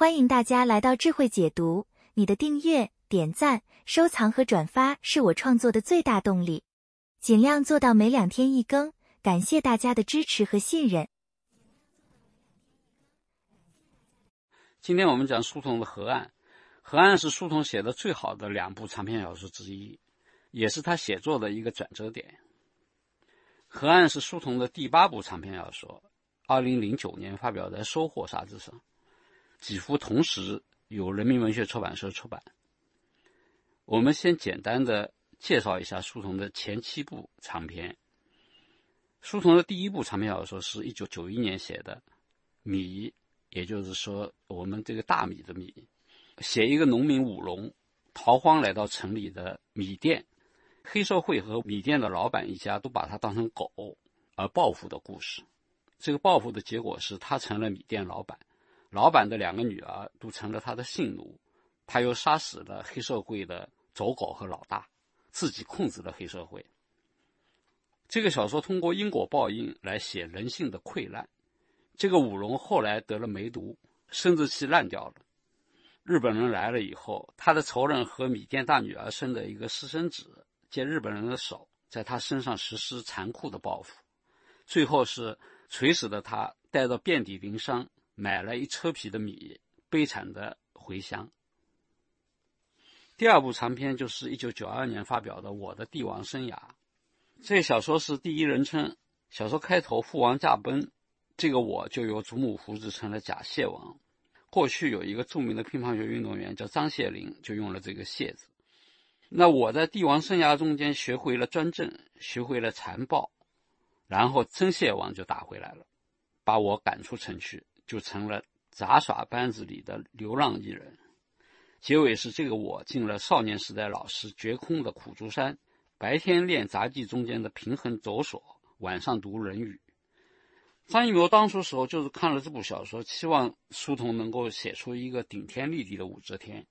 欢迎大家来到智慧解读。你的订阅、点赞、收藏和转发是我创作的最大动力。尽量做到每两天一更，感谢大家的支持和信任。今天我们讲书童的《河岸》，《河岸》是书童写的最好的两部长篇小说之一，也是他写作的一个转折点。《河岸》是书童的第八部长篇小说，二零零九年发表在《收获》杂志上。几乎同时由人民文学出版社出版。我们先简单的介绍一下书童的前七部长篇。书童的第一部长篇小说是一九九一年写的《米》，也就是说我们这个大米的米，写一个农民武龙逃荒来到城里的米店，黑社会和米店的老板一家都把他当成狗而报复的故事。这个报复的结果是他成了米店老板。老板的两个女儿都成了他的性奴，他又杀死了黑社会的走狗和老大，自己控制了黑社会。这个小说通过因果报应来写人性的溃烂。这个武龙后来得了梅毒，生殖器烂掉了。日本人来了以后，他的仇人和米店大女儿生的一个私生子，借日本人的手在他身上实施残酷的报复，最后是锤死的他，带到遍体鳞伤。买了一车皮的米，悲惨的回乡。第二部长篇就是一九九二年发表的《我的帝王生涯》，这小说是第一人称。小说开头，父王驾崩，这个我就由祖母扶子成了假谢王。过去有一个著名的乒乓球运动员叫张谢林，就用了这个“谢字。那我在帝王生涯中间，学会了专政，学会了残暴，然后真谢王就打回来了，把我赶出城去。就成了杂耍班子里的流浪艺人。结尾是这个：我进了少年时代老师绝空的苦竹山，白天练杂技中间的平衡走索，晚上读《论语》。张艺谋当初时候就是看了这部小说，期望舒同能够写出一个顶天立地的武则天，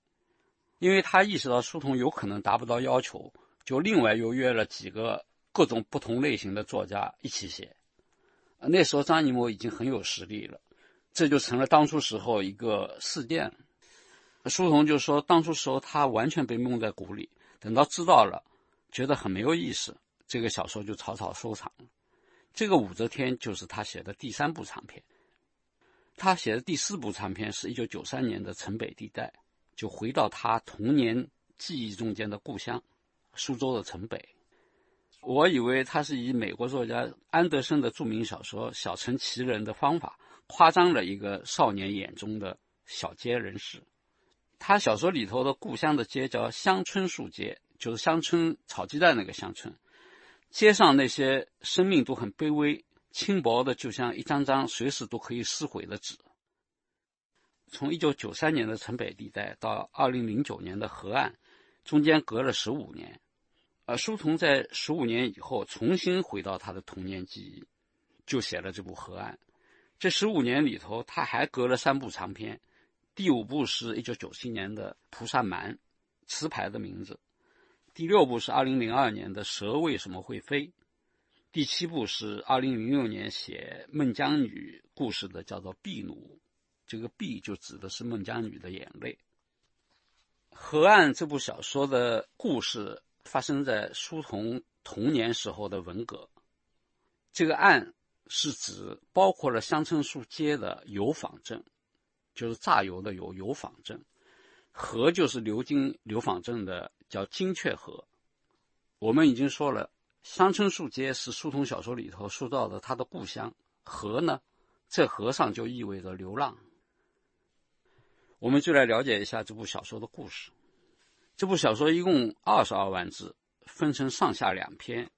因为他意识到舒同有可能达不到要求，就另外又约了几个各种不同类型的作家一起写。那时候张艺谋已经很有实力了。这就成了当初时候一个事件。书童就说，当初时候他完全被蒙在鼓里，等到知道了，觉得很没有意思。这个小说就草草收场了。这个《武则天》就是他写的第三部长篇。他写的第四部长篇是一九九三年的《城北地带》，就回到他童年记忆中间的故乡，苏州的城北。我以为他是以美国作家安德森的著名小说《小城奇人》的方法。夸张了一个少年眼中的小街人士。他小说里头的故乡的街叫乡村树街，就是乡村炒鸡蛋那个乡村。街上那些生命都很卑微、轻薄的，就像一张张随时都可以撕毁的纸。从一九九三年的城北地带到二零零九年的河岸，中间隔了十五年。而舒同在十五年以后重新回到他的童年记忆，就写了这部《河岸》。这十五年里头，他还隔了三部长篇，第五部是一九九七年的《菩萨蛮》，词牌的名字；第六部是二零零二年的《蛇为什么会飞》；第七部是二零零六年写孟姜女故事的，叫做《碧奴》，这个“碧”就指的是孟姜女的眼泪。河岸这部小说的故事发生在书童童年时候的文革，这个“岸”。是指包括了乡村树街的油坊镇，就是榨油的油油坊镇，河就是流经流坊镇的叫金雀河。我们已经说了，乡村树街是苏童小说里头塑造的他的故乡，河呢，这河上就意味着流浪。我们就来了解一下这部小说的故事。这部小说一共二十二万字，分成上下两篇，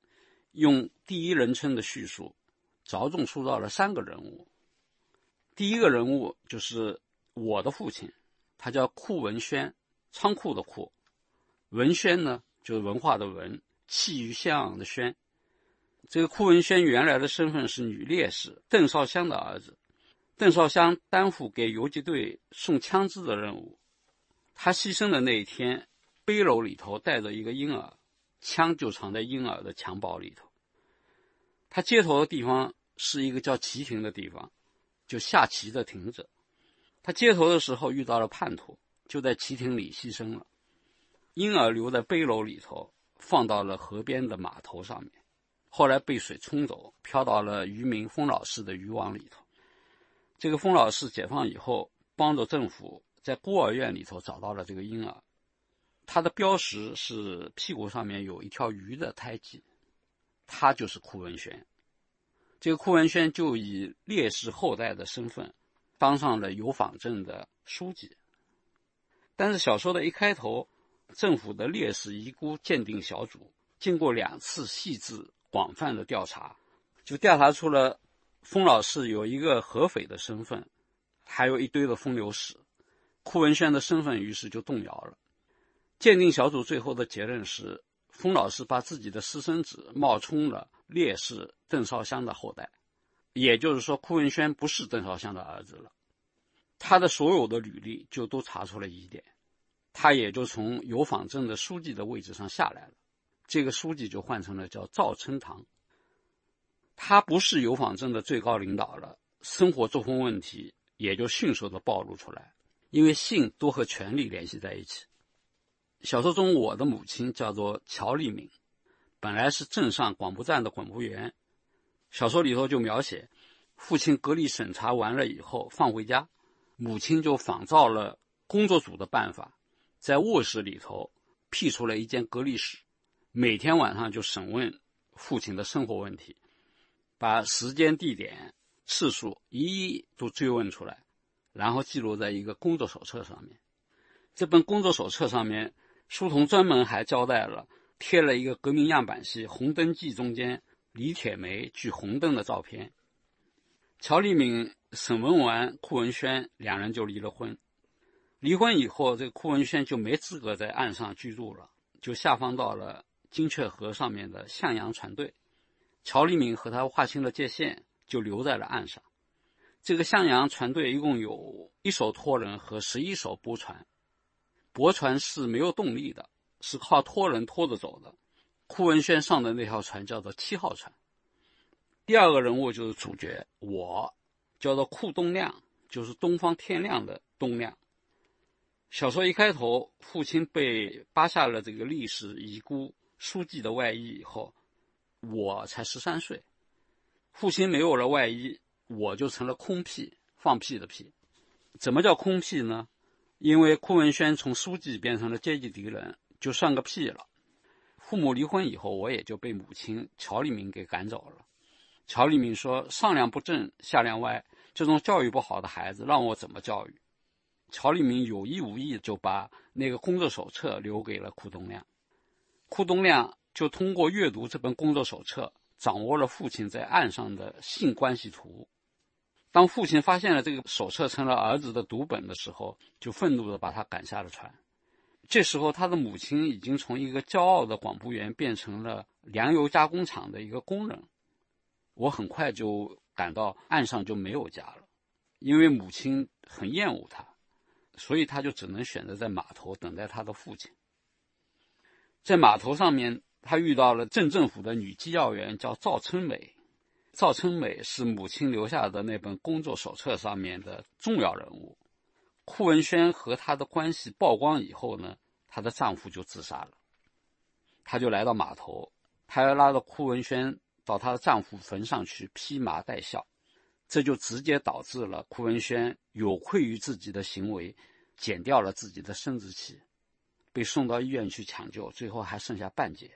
用第一人称的叙述。着重塑造了三个人物。第一个人物就是我的父亲，他叫库文轩，仓库的库，文轩呢就是文化的文，气宇轩昂的轩。这个库文轩原来的身份是女烈士邓绍香的儿子。邓绍香担负给游击队送枪支的任务，他牺牲的那一天，背篓里头带着一个婴儿，枪就藏在婴儿的襁褓里头。他接头的地方。是一个叫棋亭的地方，就下棋的亭子。他接头的时候遇到了叛徒，就在棋亭里牺牲了。婴儿留在背篓里头，放到了河边的码头上面，后来被水冲走，飘到了渔民封老师的渔网里头。这个封老师解放以后，帮着政府在孤儿院里头找到了这个婴儿。他的标识是屁股上面有一条鱼的胎记，他就是库文轩。这个库文轩就以烈士后代的身份，当上了油坊镇的书记。但是小说的一开头，政府的烈士遗孤鉴定小组经过两次细致广泛的调查，就调查出了封老师有一个合肥的身份，还有一堆的风流史。库文轩的身份于是就动摇了。鉴定小组最后的结论是，封老师把自己的私生子冒充了。烈士邓绍湘的后代，也就是说，库文轩不是邓绍湘的儿子了，他的所有的履历就都查出了疑点，他也就从油坊镇的书记的位置上下来了，这个书记就换成了叫赵春堂。他不是油坊镇的最高领导了，生活作风问题也就迅速的暴露出来，因为性都和权力联系在一起。小说中，我的母亲叫做乔丽敏。本来是镇上广播站的广播员，小说里头就描写，父亲隔离审查完了以后放回家，母亲就仿照了工作组的办法，在卧室里头辟出了一间隔离室，每天晚上就审问父亲的生活问题，把时间、地点、次数一一都追问出来，然后记录在一个工作手册上面。这本工作手册上面，书童专门还交代了。贴了一个革命样板戏《红灯记》中间李铁梅举红灯的照片。乔丽敏、沈文文、库文轩两人就离了婚。离婚以后，这个库文轩就没资格在岸上居住了，就下放到了金雀河上面的向阳船队。乔丽敏和他划清了界限，就留在了岸上。这个向阳船队一共有一艘拖轮和十一艘驳船，驳船是没有动力的。是靠拖人拖着走的。库文轩上的那条船叫做七号船。第二个人物就是主角，我叫做库东亮，就是东方天亮的东亮。小说一开头，父亲被扒下了这个历史遗孤书记的外衣以后，我才十三岁，父亲没有了外衣，我就成了空屁放屁的屁。怎么叫空屁呢？因为库文轩从书记变成了阶级敌人。就算个屁了。父母离婚以后，我也就被母亲乔丽明给赶走了。乔丽明说：“上梁不正下梁歪，这种教育不好的孩子，让我怎么教育？”乔丽明有意无意就把那个工作手册留给了库东亮。库东亮就通过阅读这本工作手册，掌握了父亲在岸上的性关系图。当父亲发现了这个手册成了儿子的读本的时候，就愤怒地把他赶下了船。这时候，他的母亲已经从一个骄傲的广播员变成了粮油加工厂的一个工人。我很快就感到岸上，就没有家了，因为母亲很厌恶他，所以他就只能选择在码头等待他的父亲。在码头上面，他遇到了镇政府的女机要员，叫赵春美。赵春美是母亲留下的那本工作手册上面的重要人物。库文轩和他的关系曝光以后呢，她的丈夫就自杀了，她就来到码头，她要拉着库文轩到她的丈夫坟上去披麻戴孝，这就直接导致了库文轩有愧于自己的行为，剪掉了自己的生殖器，被送到医院去抢救，最后还剩下半截，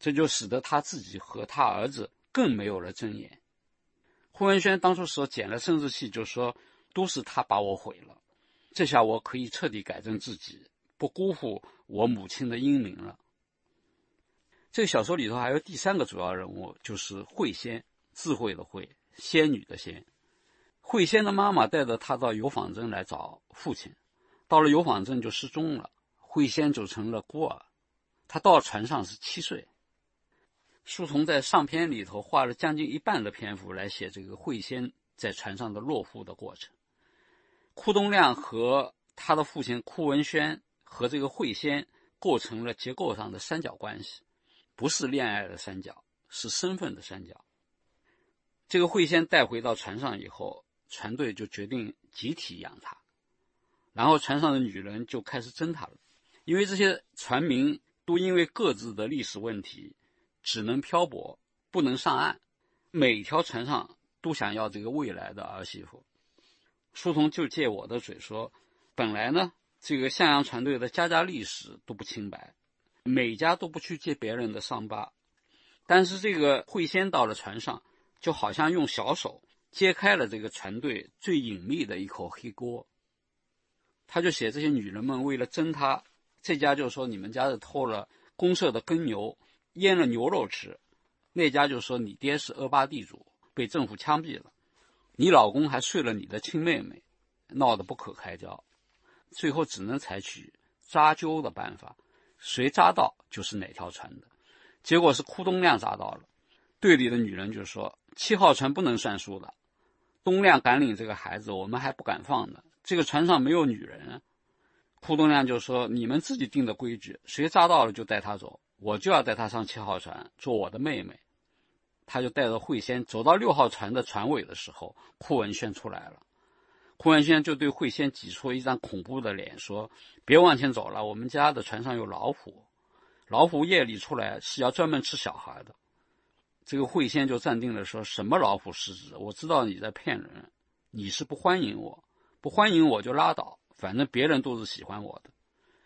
这就使得她自己和她儿子更没有了尊严。库文轩当初说剪了生殖器，就说。都是他把我毁了，这下我可以彻底改正自己，不辜负我母亲的英明了。这个小说里头还有第三个主要人物，就是慧仙，智慧的慧，仙女的仙。慧仙的妈妈带着她到油坊镇来找父亲，到了油坊镇就失踪了，慧仙就成了孤儿。她到船上是七岁。书童在上篇里头花了将近一半的篇幅来写这个慧仙在船上的落户的过程。库东亮和他的父亲库文轩和这个慧仙构成了结构上的三角关系，不是恋爱的三角，是身份的三角。这个慧仙带回到船上以后，船队就决定集体养她，然后船上的女人就开始争她了，因为这些船民都因为各自的历史问题，只能漂泊，不能上岸，每条船上都想要这个未来的儿媳妇。书童就借我的嘴说：“本来呢，这个向阳船队的家家历史都不清白，每家都不去揭别人的伤疤。但是这个慧仙到了船上，就好像用小手揭开了这个船队最隐秘的一口黑锅。他就写这些女人们为了争他，这家就说你们家是偷了公社的耕牛，腌了牛肉吃；那家就说你爹是恶霸地主，被政府枪毙了。”你老公还睡了你的亲妹妹，闹得不可开交，最后只能采取扎阄的办法，谁扎到就是哪条船的。结果是库东亮扎到了，队里的女人就说：“七号船不能算数的，东亮敢领这个孩子，我们还不敢放呢。这个船上没有女人。”库东亮就说：“你们自己定的规矩，谁扎到了就带他走，我就要带他上七号船，做我的妹妹。”他就带着慧仙走到六号船的船尾的时候，库文轩出来了。库文轩就对慧仙挤出一张恐怖的脸说：“别往前走了，我们家的船上有老虎，老虎夜里出来是要专门吃小孩的。”这个慧仙就站定了说：“什么老虎狮子？我知道你在骗人，你是不欢迎我，不欢迎我就拉倒，反正别人都是喜欢我的。”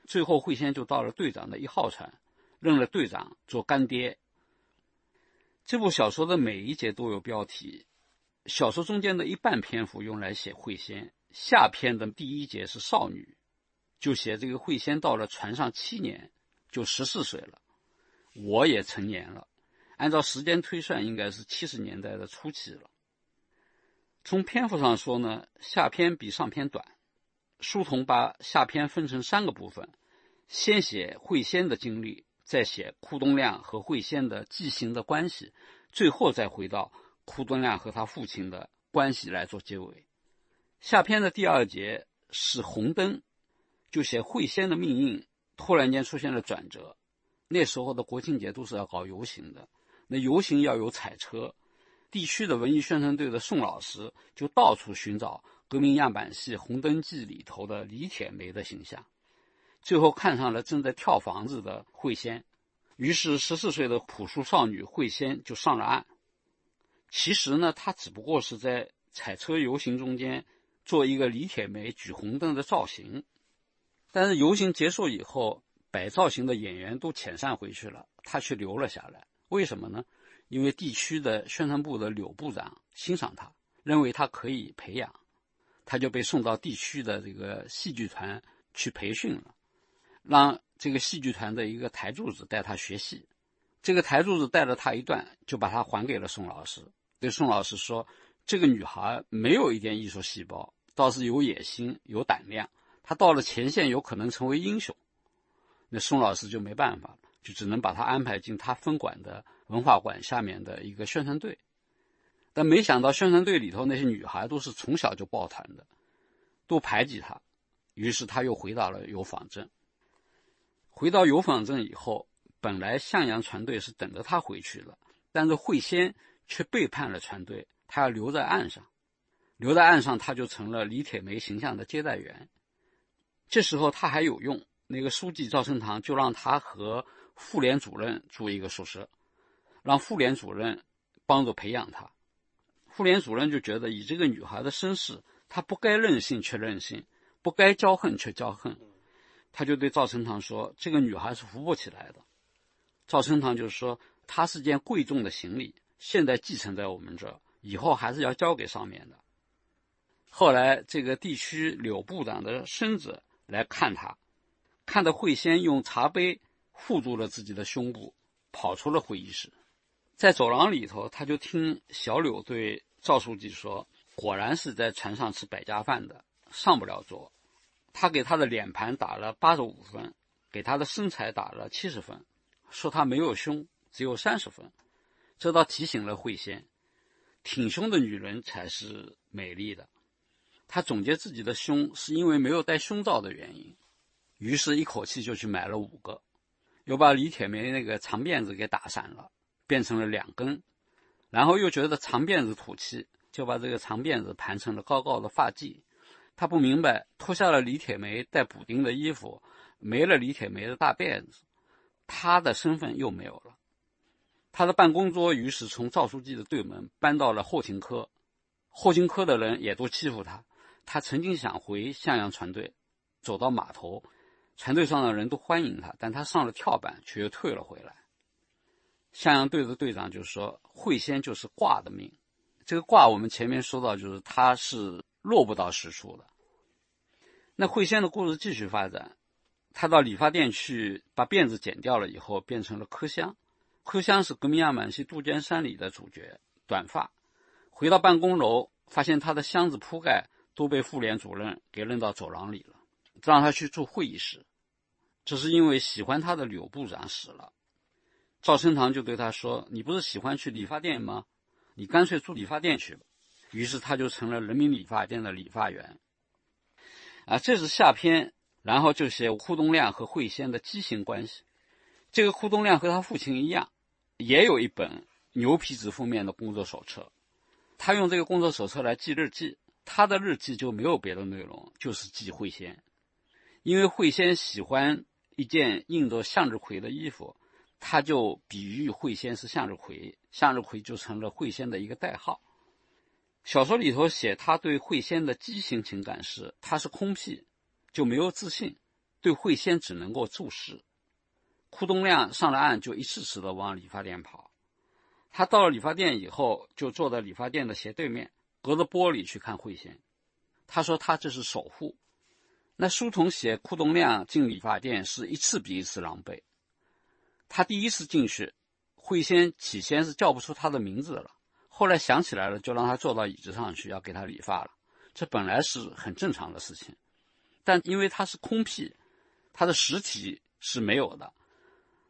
最后，慧仙就到了队长的一号船，认了队长做干爹。这部小说的每一节都有标题，小说中间的一半篇幅用来写慧仙。下篇的第一节是少女，就写这个慧仙到了船上七年，就十四岁了，我也成年了。按照时间推算，应该是七十年代的初期了。从篇幅上说呢，下篇比上篇短。书童把下篇分成三个部分，先写慧仙的经历。再写库东亮和惠仙的寄形的关系，最后再回到库东亮和他父亲的关系来做结尾。下篇的第二节是红灯，就写惠仙的命运突然间出现了转折。那时候的国庆节都是要搞游行的，那游行要有彩车，地区的文艺宣传队的宋老师就到处寻找革命样板戏《红灯记》里头的李铁梅的形象。最后看上了正在跳房子的慧仙，于是十四岁的朴素少女慧仙就上了岸。其实呢，她只不过是在彩车游行中间做一个李铁梅举红灯的造型。但是游行结束以后，摆造型的演员都遣散回去了，她却留了下来。为什么呢？因为地区的宣传部的柳部长欣赏她，认为她可以培养，她就被送到地区的这个戏剧团去培训了。让这个戏剧团的一个台柱子带他学戏，这个台柱子带了他一段，就把他还给了宋老师。对宋老师说：“这个女孩没有一点艺术细胞，倒是有野心、有胆量。她到了前线，有可能成为英雄。”那宋老师就没办法，就只能把她安排进他分管的文化馆下面的一个宣传队。但没想到，宣传队里头那些女孩都是从小就抱团的，都排挤她。于是她又回到了有坊镇。回到油坊镇以后，本来向阳船队是等着他回去的，但是慧仙却背叛了船队，他要留在岸上，留在岸上，他就成了李铁梅形象的接待员。这时候他还有用，那个书记赵盛堂就让他和妇联主任住一个宿舍，让妇联主任帮助培养他。妇联主任就觉得以这个女孩的身世，她不该任性却任性，不该骄横却骄横。他就对赵成堂说：“这个女孩是扶不起来的。”赵成堂就说：“她是件贵重的行李，现在继承在我们这以后还是要交给上面的。”后来，这个地区柳部长的孙子来看他，看到慧仙用茶杯护住了自己的胸部，跑出了会议室。在走廊里头，他就听小柳对赵书记说：“果然是在船上吃百家饭的，上不了桌。”他给他的脸盘打了八十五分，给他的身材打了七十分，说他没有胸，只有三十分。这倒提醒了慧仙，挺胸的女人才是美丽的。他总结自己的胸是因为没有戴胸罩的原因，于是一口气就去买了五个，又把李铁梅那个长辫子给打散了，变成了两根，然后又觉得长辫子土气，就把这个长辫子盘成了高高的发髻。他不明白，脱下了李铁梅带补丁的衣服，没了李铁梅的大辫子，他的身份又没有了。他的办公桌于是从赵书记的对门搬到了后勤科，后勤科的人也都欺负他。他曾经想回向阳船队，走到码头，船队上的人都欢迎他，但他上了跳板，却又退了回来。向阳队的队长就说：“慧仙就是卦的命，这个卦我们前面说到，就是他是落不到实处的。”那慧仙的故事继续发展，他到理发店去把辫子剪掉了以后，变成了柯湘。柯湘是《革命样板戏杜鹃山》里的主角，短发。回到办公楼，发现他的箱子铺盖都被妇联主任给扔到走廊里了，让他去住会议室。这是因为喜欢他的柳部长死了，赵春堂就对他说：“你不是喜欢去理发店吗？你干脆住理发店去。”吧。”于是他就成了人民理发店的理发员。啊，这是下篇，然后就写互动亮和慧仙的畸形关系。这个互动亮和他父亲一样，也有一本牛皮纸封面的工作手册。他用这个工作手册来记日记，他的日记就没有别的内容，就是记慧仙。因为慧仙喜欢一件印着向日葵的衣服，他就比喻慧仙是向日葵，向日葵就成了慧仙的一个代号。小说里头写他对慧仙的畸形情感是，他是空屁，就没有自信，对慧仙只能够注视。库东亮上了岸就一次次的往理发店跑，他到了理发店以后就坐在理发店的斜对面，隔着玻璃去看慧仙。他说他这是守护。那书童写库东亮进理发店是一次比一次狼狈，他第一次进去，慧仙起先是叫不出他的名字了。后来想起来了，就让他坐到椅子上去，要给他理发了。这本来是很正常的事情，但因为他是空屁，他的实体是没有的，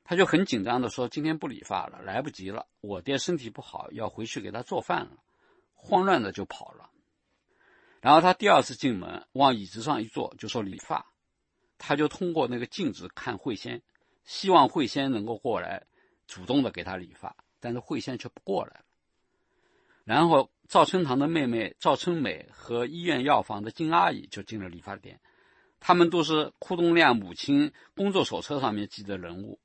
他就很紧张的说：“今天不理发了，来不及了，我爹身体不好，要回去给他做饭了。”慌乱的就跑了。然后他第二次进门，往椅子上一坐，就说理发。他就通过那个镜子看慧仙，希望慧仙能够过来，主动的给他理发，但是慧仙却不过来。然后，赵春堂的妹妹赵春美和医院药房的金阿姨就进了理发店。他们都是库东亮母亲工作手册上面记的人物。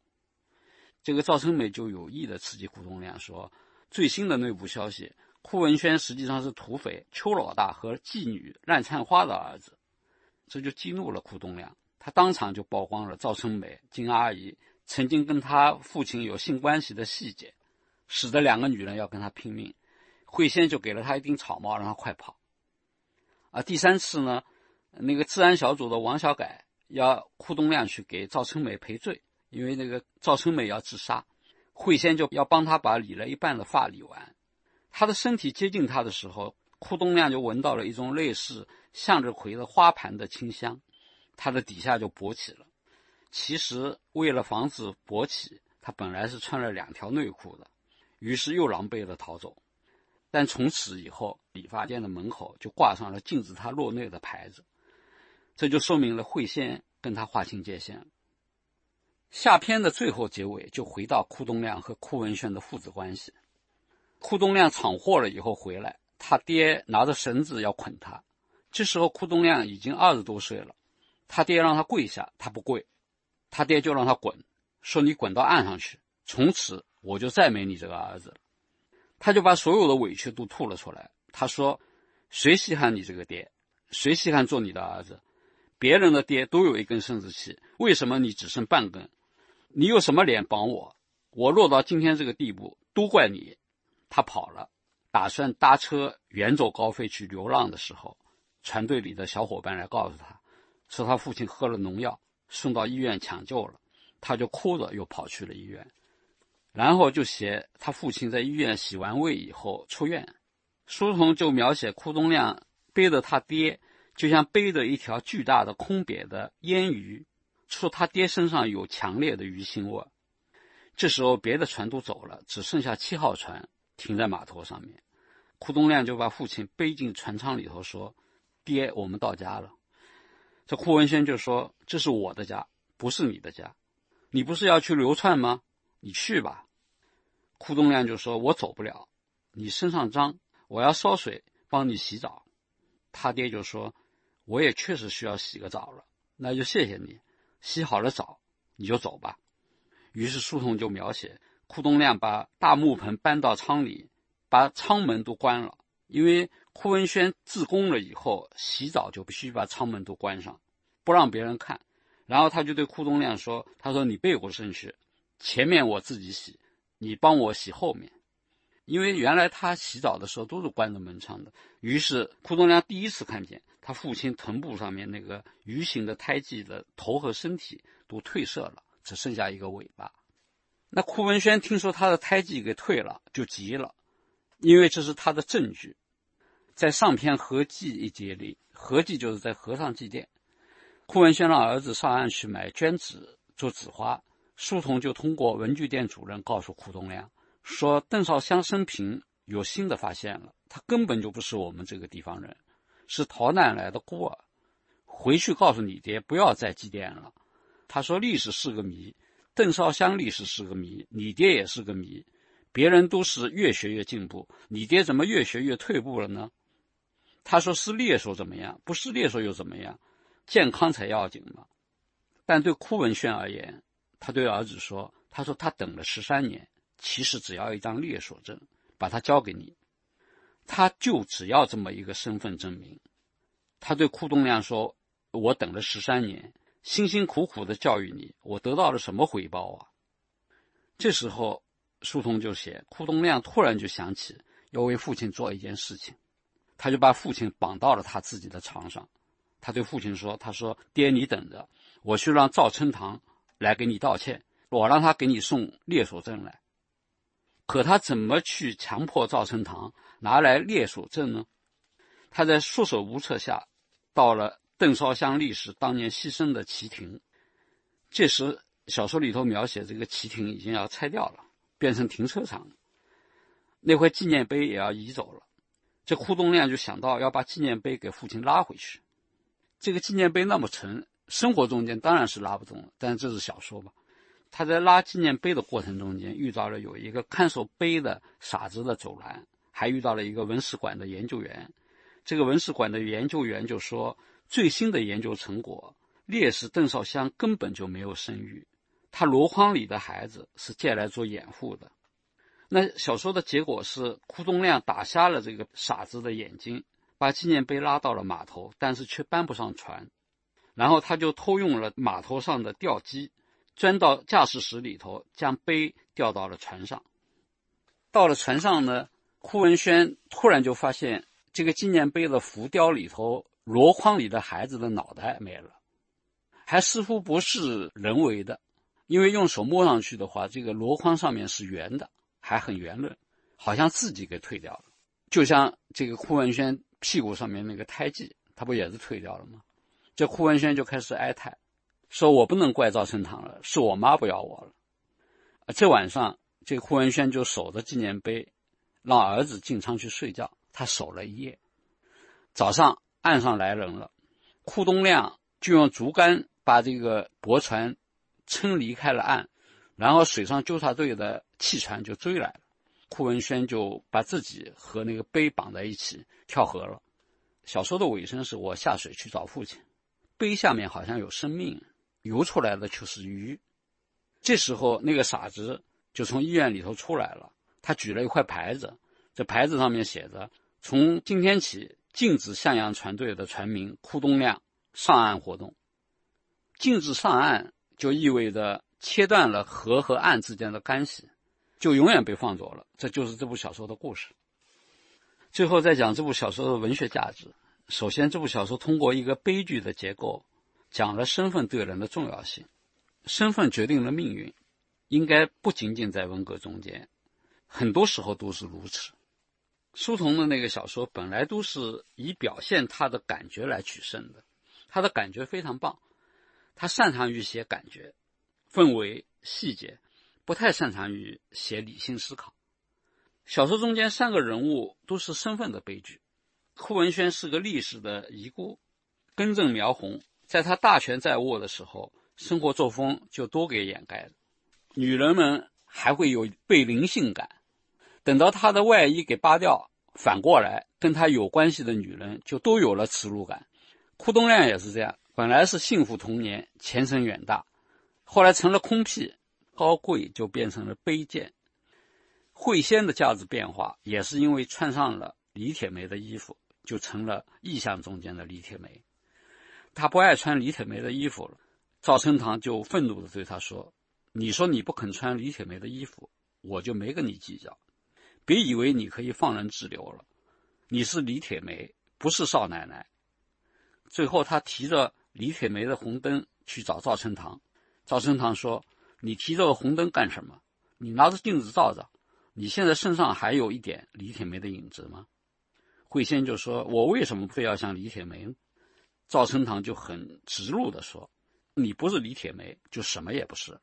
这个赵春美就有意的刺激库东亮，说最新的内部消息：库文轩实际上是土匪邱老大和妓女烂灿花的儿子。这就激怒了库东亮，他当场就曝光了赵春美、金阿姨曾经跟他父亲有性关系的细节，使得两个女人要跟他拼命。慧仙就给了他一顶草帽，让他快跑。啊，第三次呢，那个治安小组的王小改要库东亮去给赵春美赔罪，因为那个赵春美要自杀，慧仙就要帮他把理了一半的发理完。他的身体接近他的时候，库东亮就闻到了一种类似向日葵的花盘的清香，他的底下就勃起了。其实为了防止勃起，他本来是穿了两条内裤的，于是又狼狈的逃走。但从此以后，理发店的门口就挂上了禁止他落内的牌子，这就说明了慧仙跟他划清界限。下篇的最后结尾就回到库东亮和库文轩的父子关系。库东亮闯祸了以后回来，他爹拿着绳子要捆他，这时候库东亮已经二十多岁了，他爹让他跪下，他不跪，他爹就让他滚，说你滚到岸上去，从此我就再没你这个儿子。他就把所有的委屈都吐了出来。他说：“谁稀罕你这个爹？谁稀罕做你的儿子？别人的爹都有一根生殖器，为什么你只剩半根？你有什么脸帮我？我落到今天这个地步，都怪你。”他跑了，打算搭车远走高飞去流浪的时候，船队里的小伙伴来告诉他，说他父亲喝了农药，送到医院抢救了。他就哭着又跑去了医院。然后就写他父亲在医院洗完胃以后出院，书童就描写库东亮背着他爹，就像背着一条巨大的空瘪的烟鱼，说他爹身上有强烈的鱼腥味。这时候别的船都走了，只剩下七号船停在码头上面，库东亮就把父亲背进船舱里头，说：“爹，我们到家了。”这库文轩就说：“这是我的家，不是你的家，你不是要去流窜吗？”你去吧，库东亮就说：“我走不了，你身上脏，我要烧水帮你洗澡。”他爹就说：“我也确实需要洗个澡了，那就谢谢你，洗好了澡你就走吧。”于是书童就描写库东亮把大木盆搬到舱里，把舱门都关了，因为库文轩自宫了以后洗澡就必须把舱门都关上，不让别人看。然后他就对库东亮说：“他说你背过身去。”前面我自己洗，你帮我洗后面。因为原来他洗澡的时候都是关着门窗的，于是库东良第一次看见他父亲臀部上面那个鱼形的胎记的头和身体都褪色了，只剩下一个尾巴。那库文轩听说他的胎记给退了，就急了，因为这是他的证据。在上篇“合祭”一节里，“合祭”就是在和尚祭奠。库文轩让儿子上岸去买绢纸做纸花。书童就通过文具店主任告诉库东亮说：“邓绍湘生平有新的发现了，他根本就不是我们这个地方人，是逃难来的孤儿。回去告诉你爹，不要再祭奠了。”他说：“历史是个谜，邓绍湘历史是个谜，你爹也是个谜。别人都是越学越进步，你爹怎么越学越退步了呢？”他说：“是猎手怎么样？不是猎手又怎么样？健康才要紧嘛。”但对枯文轩而言，他对儿子说：“他说他等了十三年，其实只要一张猎锁证，把它交给你，他就只要这么一个身份证明。”他对库栋亮说：“我等了十三年，辛辛苦苦的教育你，我得到了什么回报啊？”这时候，书童就写，库栋亮突然就想起要为父亲做一件事情，他就把父亲绑到了他自己的床上。他对父亲说：“他说爹，你等着，我去让赵春堂。”来给你道歉，我让他给你送猎鼠证来，可他怎么去强迫赵成堂拿来猎鼠证呢？他在束手无策下，到了邓绍湘历史当年牺牲的旗亭，这时小说里头描写这个旗亭已经要拆掉了，变成停车场，那块纪念碑也要移走了，这胡宗亮就想到要把纪念碑给父亲拉回去，这个纪念碑那么沉。生活中间当然是拉不动了，但是这是小说吧？他在拉纪念碑的过程中间遇到了有一个看守碑的傻子的走来，还遇到了一个文史馆的研究员。这个文史馆的研究员就说最新的研究成果，烈士邓绍香根本就没有生育，他箩筐里的孩子是借来做掩护的。那小说的结果是，库东亮打瞎了这个傻子的眼睛，把纪念碑拉到了码头，但是却搬不上船。然后他就偷用了码头上的吊机，钻到驾驶室里头，将杯吊到了船上。到了船上呢，库文轩突然就发现这个纪念碑的浮雕里头，箩筐里的孩子的脑袋没了，还似乎不是人为的，因为用手摸上去的话，这个箩筐上面是圆的，还很圆润，好像自己给退掉了，就像这个库文轩屁股上面那个胎记，他不也是退掉了吗？这库文轩就开始哀叹，说我不能怪赵成堂了，是我妈不要我了。这晚上，这库文轩就守着纪念碑，让儿子进舱去睡觉。他守了一夜，早上岸上来人了，库东亮就用竹竿把这个驳船撑离开了岸，然后水上纠察队的汽船就追来了。库文轩就把自己和那个碑绑在一起跳河了。小说的尾声是我下水去找父亲。杯下面好像有生命，游出来的就是鱼。这时候那个傻子就从医院里头出来了，他举了一块牌子，这牌子上面写着：从今天起，禁止向阳船队的船民库东亮上岸活动。禁止上岸就意味着切断了河和岸之间的干系，就永远被放走了。这就是这部小说的故事。最后再讲这部小说的文学价值。首先，这部小说通过一个悲剧的结构，讲了身份对人的重要性。身份决定了命运，应该不仅仅在文革中间，很多时候都是如此。书童的那个小说本来都是以表现他的感觉来取胜的，他的感觉非常棒，他擅长于写感觉、氛围、细节，不太擅长于写理性思考。小说中间三个人物都是身份的悲剧。库文轩是个历史的遗孤，根正苗红，在他大权在握的时候，生活作风就都给掩盖了。女人们还会有被灵性感，等到他的外衣给扒掉，反过来跟他有关系的女人就都有了耻辱感。库东亮也是这样，本来是幸福童年，前程远大，后来成了空屁，高贵就变成了卑贱。慧仙的价值变化也是因为穿上了李铁梅的衣服。就成了意象中间的李铁梅，他不爱穿李铁梅的衣服，了，赵成堂就愤怒地对他说：“你说你不肯穿李铁梅的衣服，我就没跟你计较。别以为你可以放任自流了，你是李铁梅，不是少奶奶。”最后，他提着李铁梅的红灯去找赵成堂，赵成堂说：“你提这个红灯干什么？你拿着镜子照照，你现在身上还有一点李铁梅的影子吗？”慧仙就说：“我为什么非要像李铁梅呢？”赵成堂就很直露的说：“你不是李铁梅，就什么也不是。”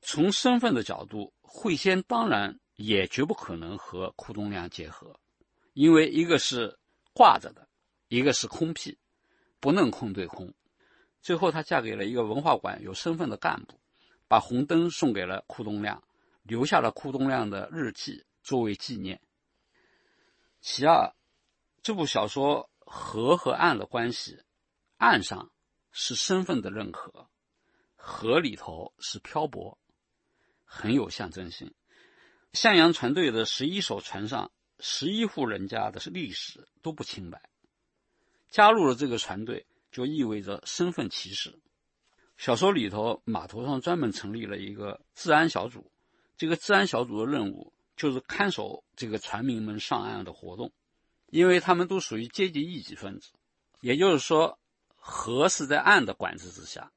从身份的角度，慧仙当然也绝不可能和库冬亮结合，因为一个是挂着的，一个是空屁，不能空对空。最后，她嫁给了一个文化馆有身份的干部，把红灯送给了库冬亮，留下了库冬亮的日记作为纪念。其二。这部小说河和岸的关系，岸上是身份的认可，河里头是漂泊，很有象征性。向阳船队的十一艘船上，十一户人家的历史都不清白。加入了这个船队就意味着身份歧视。小说里头，码头上专门成立了一个治安小组，这个治安小组的任务就是看守这个船民们上岸的活动。因为他们都属于阶级异己分子，也就是说，河是在岸的管制之下。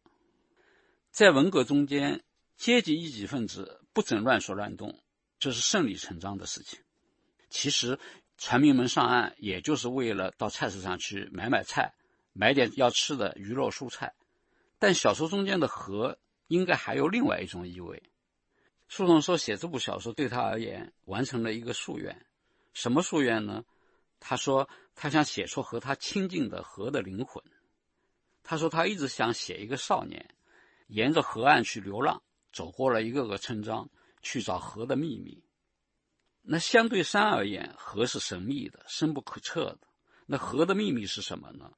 在文革中间，阶级异己分子不准乱说乱动，这是顺理成章的事情。其实，船民们上岸也就是为了到菜市场去买买菜，买点要吃的鱼肉蔬菜。但小说中间的河应该还有另外一种意味。树中说，写这部小说对他而言完成了一个夙愿。什么夙愿呢？他说：“他想写出和他亲近的河的灵魂。”他说：“他一直想写一个少年，沿着河岸去流浪，走过了一个个村庄，去找河的秘密。”那相对山而言，河是神秘的、深不可测的。那河的秘密是什么呢？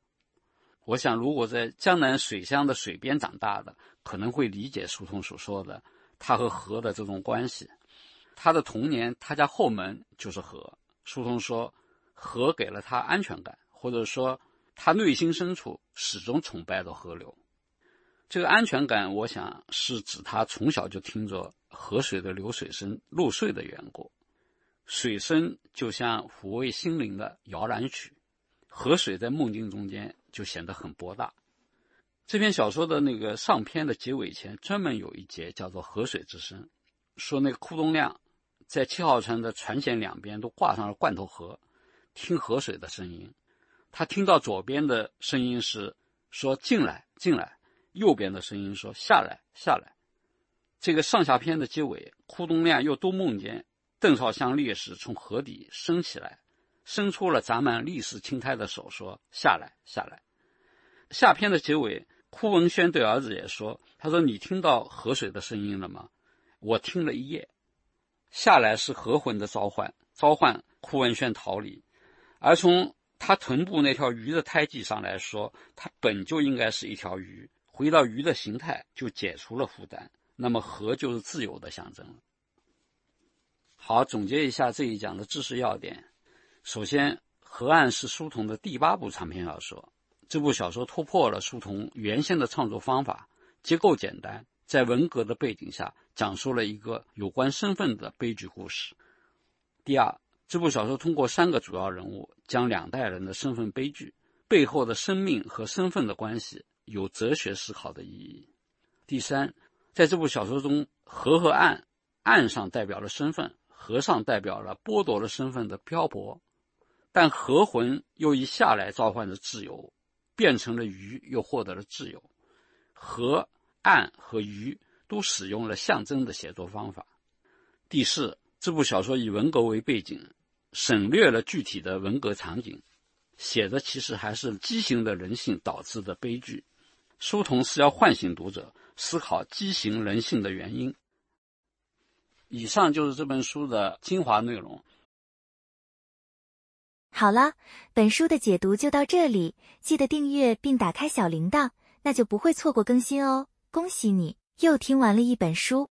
我想，如果在江南水乡的水边长大的，可能会理解苏童所说的他和河的这种关系。他的童年，他家后门就是河。苏童说。河给了他安全感，或者说，他内心深处始终崇拜着河流。这个安全感，我想是指他从小就听着河水的流水声入睡的缘故。水声就像抚慰心灵的摇篮曲，河水在梦境中间就显得很博大。这篇小说的那个上篇的结尾前，专门有一节叫做《河水之声》，说那个库窿亮在七号船的船舷两边都挂上了罐头盒。听河水的声音，他听到左边的声音是说“进来，进来”，右边的声音说“下来，下来”。这个上下篇的结尾，库冬亮又都梦见邓少湘烈士从河底升起来，伸出了长满历史青苔的手，说“下来，下来”。下篇的结尾，库文轩对儿子也说：“他说你听到河水的声音了吗？我听了一夜，下来是河魂的召唤，召唤库文轩逃离。”而从他臀部那条鱼的胎记上来说，他本就应该是一条鱼。回到鱼的形态，就解除了负担。那么，河就是自由的象征了。好，总结一下这一讲的知识要点：首先，《河岸》是舒同的第八部长篇小说，这部小说突破了舒同原先的创作方法，结构简单，在文革的背景下，讲述了一个有关身份的悲剧故事。第二。这部小说通过三个主要人物，将两代人的身份悲剧背后的生命和身份的关系有哲学思考的意义。第三，在这部小说中，河和岸，岸上代表了身份，河上代表了剥夺了身份的漂泊，但河魂又一下来召唤着自由，变成了鱼又获得了自由。河、岸和鱼都使用了象征的写作方法。第四，这部小说以文革为背景。省略了具体的文革场景，写的其实还是畸形的人性导致的悲剧。书童是要唤醒读者思考畸形人性的原因。以上就是这本书的精华内容。好了，本书的解读就到这里。记得订阅并打开小铃铛，那就不会错过更新哦。恭喜你又听完了一本书。